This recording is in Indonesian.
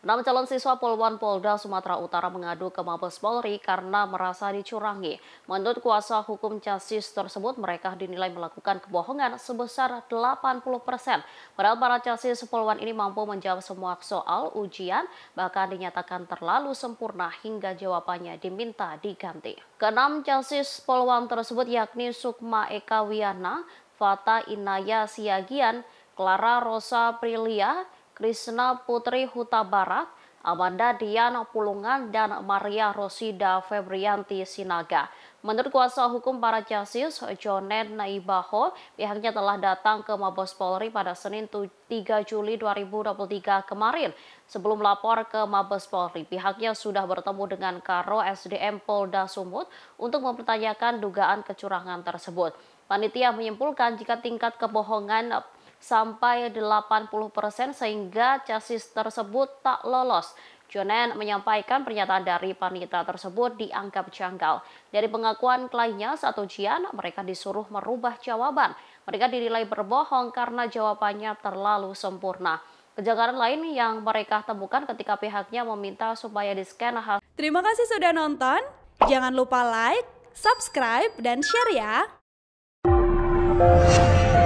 Enam calon siswa Polwan Polda Sumatera Utara mengadu ke Mabes Polri karena merasa dicurangi. Menurut kuasa hukum casis tersebut, mereka dinilai melakukan kebohongan sebesar 80 persen. Padahal para casis Polwan ini mampu menjawab semua soal ujian, bahkan dinyatakan terlalu sempurna hingga jawabannya diminta diganti. Keenam casis Polwan tersebut yakni Sukma Eka Wiana, Fata Inaya Siagian, Clara Rosa Prilia, Krishna Putri Huta Barat, Amanda Diana Pulungan, dan Maria Rosida Febrianti Sinaga. Menurut kuasa hukum para jasis, Jonen Naibaho, pihaknya telah datang ke Mabes Polri pada Senin 3 Juli 2023 kemarin. Sebelum lapor ke Mabes Polri, pihaknya sudah bertemu dengan Karo SDM Polda Sumut untuk mempertanyakan dugaan kecurangan tersebut. Panitia menyimpulkan jika tingkat kebohongan sampai 80% sehingga chassis tersebut tak lolos. Jonen menyampaikan pernyataan dari panitia tersebut dianggap janggal. Dari pengakuan kliennya saat ujian, mereka disuruh merubah jawaban. Mereka dinilai berbohong karena jawabannya terlalu sempurna. Kejanggalan lain yang mereka temukan ketika pihaknya meminta supaya di-scan hal. Terima kasih sudah nonton. Jangan lupa like, subscribe, dan share ya.